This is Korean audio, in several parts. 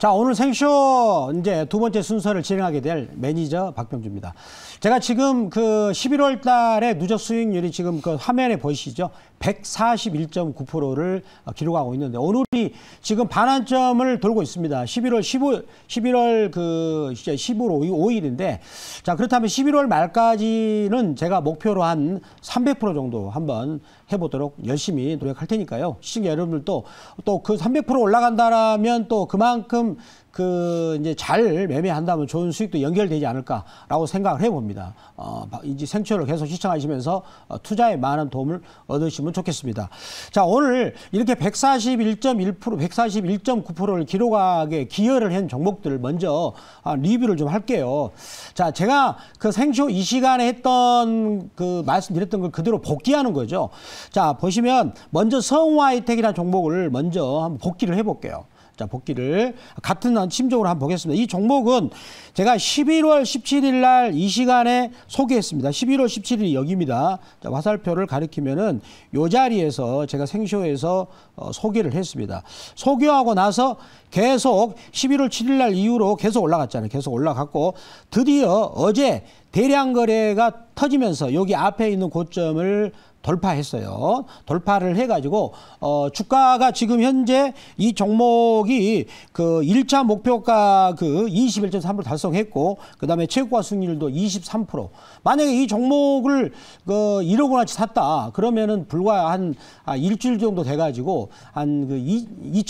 자, 오늘 생쇼 이제 두 번째 순서를 진행하게 될 매니저 박병주입니다. 제가 지금 그 11월 달에 누적 수익률이 지금 그 화면에 보이시죠? 141.9%를 기록하고 있는데 오늘이 지금 반환점을 돌고 있습니다. 11월 15 11월 그 이제 15일 5일인데 자 그렇다면 11월 말까지는 제가 목표로 한 300% 정도 한번 해보도록 열심히 노력할 테니까요. 시청자 여러분들도 또 그 300% 올라간다라면 또 그만큼 그 이제 잘 매매한다면 좋은 수익도 연결되지 않을까라고 생각을 해봅니다. 어, 이제 생초를 계속 시청하시면서 어, 투자에 많은 도움을 얻으시면 좋겠습니다. 자 오늘 이렇게 141.1% 141.9%를 기록하게 기여를 한종목들 먼저 아, 리뷰를 좀 할게요. 자 제가 그 생초 이 시간에 했던 그 말씀드렸던 걸 그대로 복귀하는 거죠. 자 보시면 먼저 성화이텍이라는 종목을 먼저 한번 복귀를 해볼게요. 자, 복귀를 같은 심정으로 한번 보겠습니다. 이 종목은 제가 11월 17일 날 이 시간에 소개했습니다. 11월 17일이 여기입니다. 자, 화살표를 가리키면은 요 자리에서 제가 생쇼에서 어, 소개를 했습니다. 소개하고 나서 계속 11월 7일 날 이후로 계속 올라갔잖아요. 계속 올라갔고 드디어 어제 대량 거래가 터지면서 여기 앞에 있는 고점을 돌파했어요. 돌파를 해가지고 어, 주가가 지금 현재 이 종목이 그 1차 목표가 그 21.3% 달성했고 그다음에 최고가 수익률도 23%. 만약에 이 종목을 그 1억 원어치 샀다 그러면은 불과 한, 한 아, 일주일 정도 돼가지고 한 그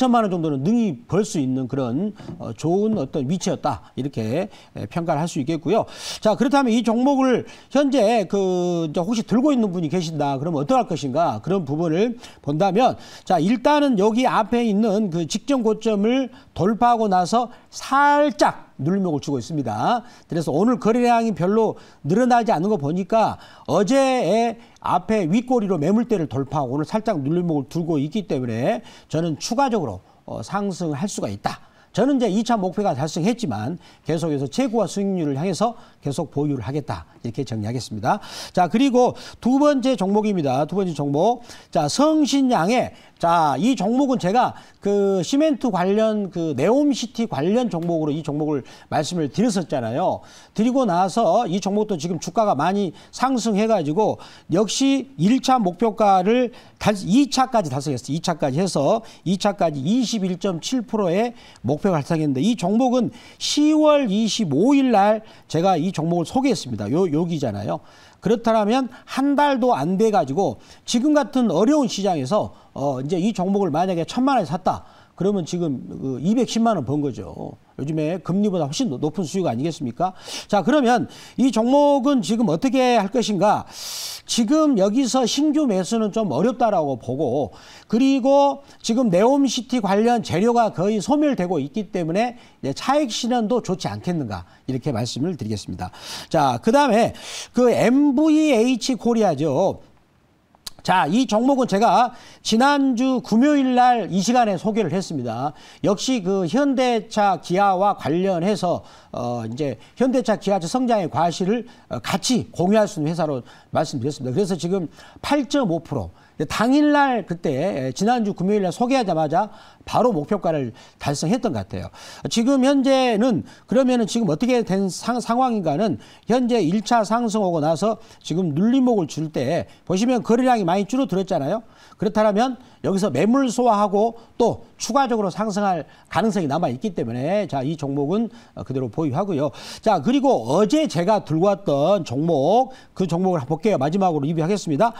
2천만 원 정도는 능히 벌 수 있는 그런 어, 좋은 어떤 위치였다 이렇게 예, 평가를 할 수 있겠고요. 자 그렇다면 이 종목을 현재 그 혹시 들고 있는 분이 계신다. 그럼 어떠할 것인가 그런 부분을 본다면 자 일단은 여기 앞에 있는 그 직전 고점을 돌파하고 나서 살짝 눌림목을 주고 있습니다. 그래서 오늘 거래량이 별로 늘어나지 않는 거 보니까 어제의 앞에 윗꼬리로 매물대를 돌파하고 오늘 살짝 눌림목을 두고 있기 때문에 저는 추가적으로 어, 상승할 수가 있다. 저는 이제 2차 목표가 달성했지만 계속해서 최고와 수익률을 향해서 계속 보유를 하겠다. 이렇게 정리하겠습니다. 자, 그리고 두 번째 종목입니다. 두 번째 종목. 자, 성신양의 자, 이 종목은 제가 그 시멘트 관련 그 네옴시티 관련 종목으로 이 종목을 말씀을 드렸었잖아요. 드리고 나서 이 종목도 지금 주가가 많이 상승해가지고 역시 1차 목표가를 2차까지 달성했어요. 2차까지 해서 2차까지 21.7%의 목 목표 달성했는데 이 종목은 10월 25일 날 제가 이 종목을 소개했습니다. 요 여기잖아요. 그렇다면 한 달도 안 돼 가지고 지금 같은 어려운 시장에서 어 이제 이 종목을 만약에 천만 원에 샀다. 그러면 지금 210만 그 원번 거죠. 요즘에 금리보다 훨씬 높은 수익 아니겠습니까? 자, 그러면 이 종목은 지금 어떻게 할 것인가? 지금 여기서 신규 매수는 좀 어렵다라고 보고 그리고 지금 네옴시티 관련 재료가 거의 소멸되고 있기 때문에 차익 실현도 좋지 않겠는가 이렇게 말씀을 드리겠습니다. 자, 그다음에 그 MVH 코리아죠. 자, 이 종목은 제가 지난주 금요일 날 이 시간에 소개를 했습니다. 역시 그 현대차 기아와 관련해서 어 이제 현대차 기아차 성장의 과실을 어, 같이 공유할 수 있는 회사로 말씀드렸습니다. 그래서 지금 8.5% 당일날 그때 예, 지난주 금요일날 소개하자마자 바로 목표가를 달성했던 것 같아요. 지금 현재는 그러면은 지금 어떻게 된 상, 상황인가는 현재 1차 상승하고 나서 지금 눌림목을 줄 때 보시면 거래량이 많이 줄어들었잖아요. 그렇다면 여기서 매물 소화하고 또 추가적으로 상승할 가능성이 남아 있기 때문에 자 이 종목은 어, 그대로 보유하고요. 자 그리고 어제 제가 들고 왔던 종목 그 종목을 볼게요. 마지막으로 리뷰하겠습니다.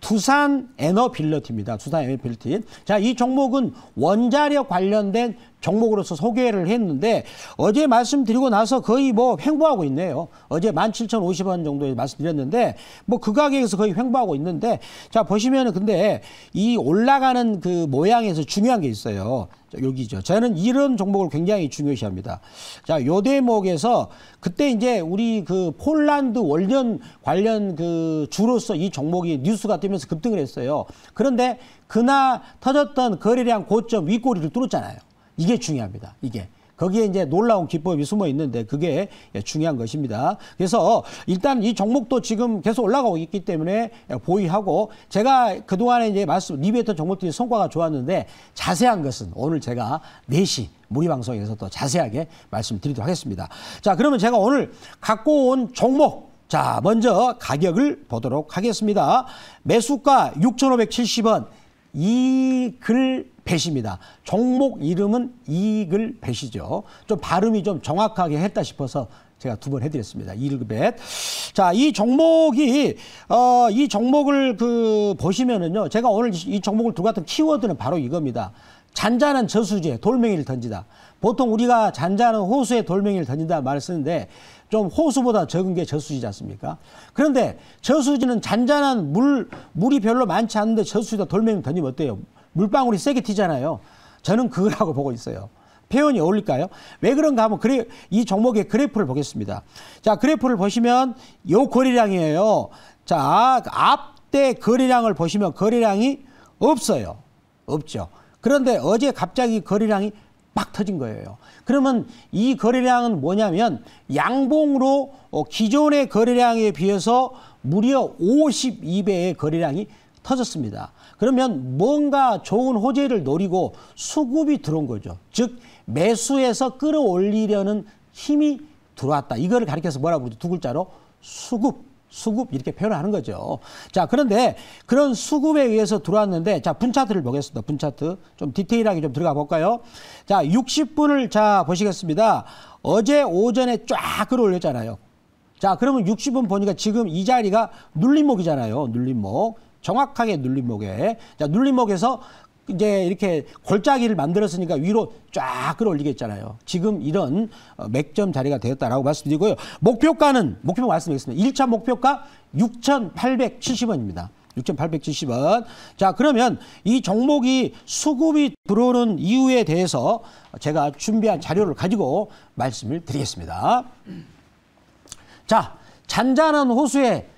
두산 에너빌리티입니다. 두산 에너빌리티. 자, 이 종목은 원자력 관련된 종목으로서 소개를 했는데 어제 말씀드리고 나서 거의 뭐 횡보하고 있네요. 어제 17,050원 정도에 말씀드렸는데 뭐 그 가격에서 거의 횡보하고 있는데 자, 보시면은 근데 이 올라가는 그 모양에서 중요한 게 있어요. 여기죠. 저는 이런 종목을 굉장히 중요시합니다. 자, 요 대목에서 그때 이제 우리 그 폴란드 월년 관련 그 주로서 이 종목이 뉴스가 뜨면서 급등을 했어요. 그런데 그날 터졌던 거래량 고점 윗꼬리를 뚫었잖아요. 이게 중요합니다. 이게. 거기에 이제 놀라운 기법이 숨어 있는데 그게 예, 중요한 것입니다. 그래서 일단 이 종목도 지금 계속 올라가고 있기 때문에 예, 보유하고 제가 그동안에 이제 말씀 리베했던 종목들이 성과가 좋았는데 자세한 것은 오늘 제가 4시 무리 방송에서 또 자세하게 말씀드리도록 하겠습니다. 자, 그러면 제가 오늘 갖고 온 종목 자, 먼저 가격을 보도록 하겠습니다. 매수가 6,570원 이글 배입니다 종목 이름은 이글 배이죠좀 발음이 좀 정확하게 했다 싶어서 제가 두 번 해드렸습니다. 이글벳. 자, 이 종목이, 어, 이 종목을 그, 보시면은요. 제가 오늘 이 종목을 들고 왔던 키워드는 바로 이겁니다. 잔잔한 저수지에 돌멩이를 던지다. 보통 우리가 잔잔한 호수에 돌멩이를 던진다 말을 쓰는데 좀 호수보다 적은 게 저수지지 않습니까? 그런데 저수지는 잔잔한 물, 물이 별로 많지 않은데 저수지다 돌멩이 던지면 어때요? 물방울이 세게 튀잖아요. 저는 그거라고 보고 있어요. 표현이 어울릴까요? 왜 그런가 하면 그래, 이 종목의 그래프를 보겠습니다. 자, 그래프를 보시면 요 거래량이에요. 자, 앞대 거래량을 보시면 거래량이 없어요. 없죠. 그런데 어제 갑자기 거래량이 빡 터진 거예요. 그러면 이 거래량은 뭐냐면 양봉으로 어, 기존의 거래량에 비해서 무려 52배의 거래량이 터졌습니다. 그러면 뭔가 좋은 호재를 노리고 수급이 들어온 거죠. 즉 매수에서 끌어올리려는 힘이 들어왔다. 이거를 가리켜서 뭐라고 그러죠? 두 글자로 수급. 수급 이렇게 표현하는 거죠. 자, 그런데 그런 수급에 의해서 들어왔는데 자, 분차트를 보겠습니다. 분차트. 좀 디테일하게 좀 들어가 볼까요? 자, 60분을 자, 보시겠습니다. 어제 오전에 쫙 끌어올렸잖아요. 자, 그러면 60분 보니까 지금 이 자리가 눌림목이잖아요. 눌림목. 정확하게 눌림목에. 자, 눌림목에서 이제 이렇게 골짜기를 만들었으니까 위로 쫙 끌어올리겠잖아요. 지금 이런 어, 맥점 자리가 되었다라고 말씀드리고요. 목표가는 목표 말씀드리겠습니다. 1차 목표가 6,870원입니다. 6,870원. 자, 그러면 이 종목이 수급이 들어오는 이유에 대해서 제가 준비한 자료를 가지고 말씀을 드리겠습니다. 자, 잔잔한 호수에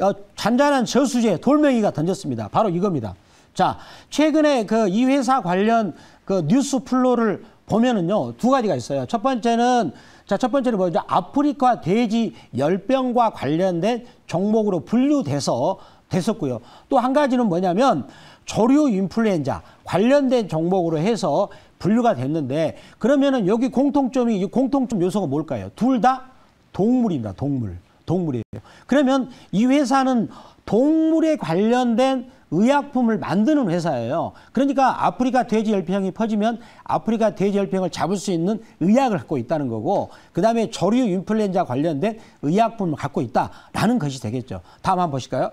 어, 잔잔한 저수지에 돌멩이가 던졌습니다. 바로 이겁니다. 자, 최근에 그 이 회사 관련 그 뉴스 플로를 보면은요, 두 가지가 있어요. 첫 번째는, 자, 첫 번째는 뭐죠? 아프리카 돼지 열병과 관련된 종목으로 분류돼서 됐었고요. 또 한 가지는 뭐냐면 조류 인플루엔자 관련된 종목으로 해서 분류가 됐는데 그러면은 여기 공통점이 이 공통점 요소가 뭘까요? 둘 다 동물입니다. 동물. 동물이에요. 그러면 이 회사는 동물에 관련된 의약품을 만드는 회사예요. 그러니까 아프리카 돼지 열병이 퍼지면 아프리카 돼지 열병을 잡을 수 있는 의약을 갖고 있다는 거고 그다음에 조류 인플루엔자 관련된 의약품을 갖고 있다라는 것이 되겠죠. 다음 한번 보실까요?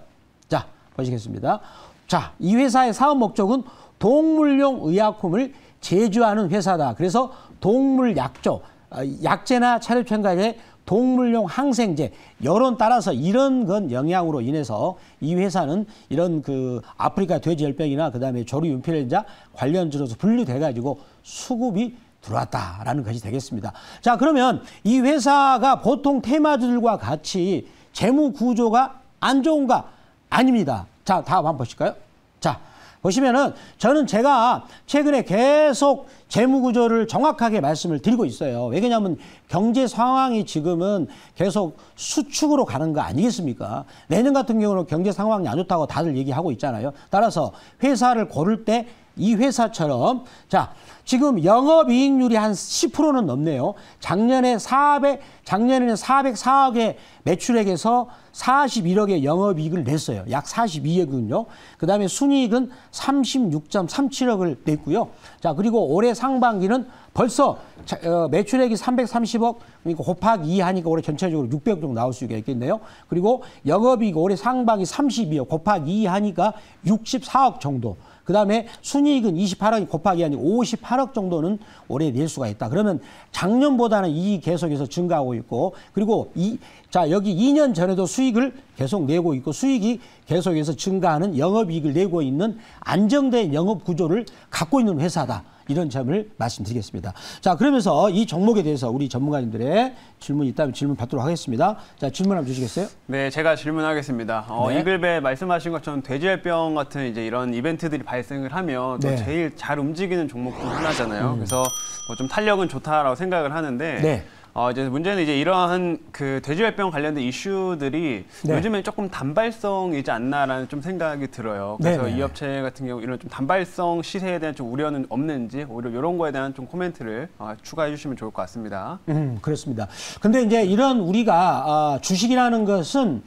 자, 보시겠습니다. 자, 이 회사의 사업 목적은 동물용 의약품을 제조하는 회사다. 그래서 동물 약조, 아, 약재나 차류 첨가제 동물용 항생제 여론 따라서 이런 건 영향으로 인해서 이 회사는 이런 그 아프리카 돼지 열병이나 그다음에 조류 인플루엔자 관련주로서 분류돼 가지고 수급이 들어왔다라는 것이 되겠습니다. 자, 그러면 이 회사가 보통 테마주들과 같이 재무 구조가 안 좋은가? 아닙니다. 자, 다음 한번 보실까요? 자, 보시면은 저는 제가 최근에 계속 재무구조를 정확하게 말씀을 드리고 있어요. 왜 그러냐면 경제 상황이 지금은 계속 수축으로 가는 거 아니겠습니까? 내년 같은 경우는 경제 상황이 안 좋다고 다들 얘기하고 있잖아요. 따라서 회사를 고를 때이 회사처럼 자 지금 영업이익률이 한 10%는 넘네요. 작년에 400 작년에는 404억의 매출액에서 41억의 영업이익을 냈어요. 약4 2억이군요 그다음에 순이익은 36.37억을 냈고요. 자 그리고 올해 상반기는 벌써 어, 매출액이 330억 그러니까 곱하기 2 하니까 올해 전체적으로 600억 정도 나올 수 있겠네요. 그리고 영업이익 올해 상반기 32억 곱하기 2 하니까 64억 정도. 그다음에 순이익은 28억이 곱하기 아니고 58억 정도는 올해 낼 수가 있다. 그러면 작년보다는 이익 계속해서 증가하고 있고 그리고 이자 여기 2년 전에도 수익을 계속 내고 있고 수익이 계속해서 증가하는 영업이익을 내고 있는 안정된 영업 구조를 갖고 있는 회사다. 이런 점을 말씀드리겠습니다. 자, 그러면서 이 종목에 대해서 우리 전문가님들의 질문이 있다면 질문 받도록 하겠습니다. 자, 질문 한번 주시겠어요? 네, 제가 질문하겠습니다. 어, 네. 이글베 말씀하신 것처럼 돼지열병 같은 이제 이런 이벤트들이 발생을 하면 또 네. 제일 잘 움직이는 종목 중 하나잖아요. 음. 그래서 뭐 좀 탄력은 좋다라고 생각을 하는데 네. 어, 이제 문제는 이제 이러한 그 돼지열병 관련된 이슈들이 네. 요즘엔 조금 단발성이지 않나라는 좀 생각이 들어요. 그래서 네네. 네. 이 업체 같은 경우 이런 좀 단발성 시세에 대한 좀 우려는 없는지 오히려 이런 거에 대한 좀 코멘트를 어, 추가해 주시면 좋을 것 같습니다. 음, 그렇습니다. 근데 이제 이런 우리가 어, 주식이라는 것은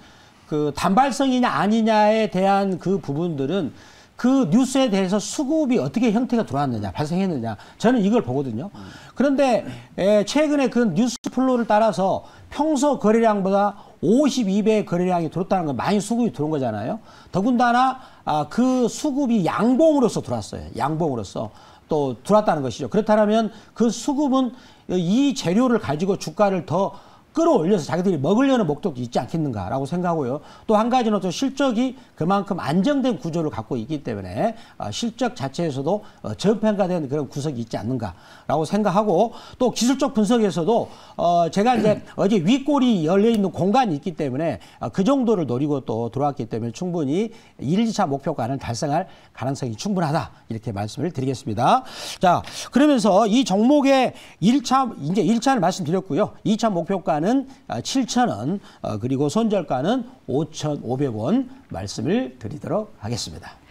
그 단발성이냐 아니냐에 대한 그 부분들은 그 뉴스에 대해서 수급이 어떻게 형태가 들어왔느냐, 발생했느냐. 저는 이걸 보거든요. 그런데 최근에 그 뉴스 플로를 따라서 평소 거래량보다 52배의 거래량이 들었다는 건 많이 수급이 들어온 거잖아요. 더군다나 아, 그 수급이 양봉으로서 들어왔어요. 양봉으로서. 또 들어왔다는 것이죠. 그렇다면 그 수급은 이 재료를 가지고 주가를 더 끌어올려서 자기들이 먹으려는 목적도 있지 않겠는가라고 생각하고요. 또 한 가지는 또 실적이 그만큼 안정된 구조를 갖고 있기 때문에 어, 실적 자체에서도 어, 저평가된 그런 구석이 있지 않는가라고 생각하고 또 기술적 분석에서도 어, 제가 이제 어제 윗골이 열려 있는 공간이 있기 때문에 그 정도를 노리고 또 들어왔기 때문에 충분히 1, 2차 목표가는 달성할 가능성이 충분하다 이렇게 말씀을 드리겠습니다. 자 그러면서 이 종목의 1차 이제 1차를 말씀드렸고요. 2차 목표가는 시가는 7,000원, 그리고 손절가는 5,500원 말씀을 드리도록 하겠습니다.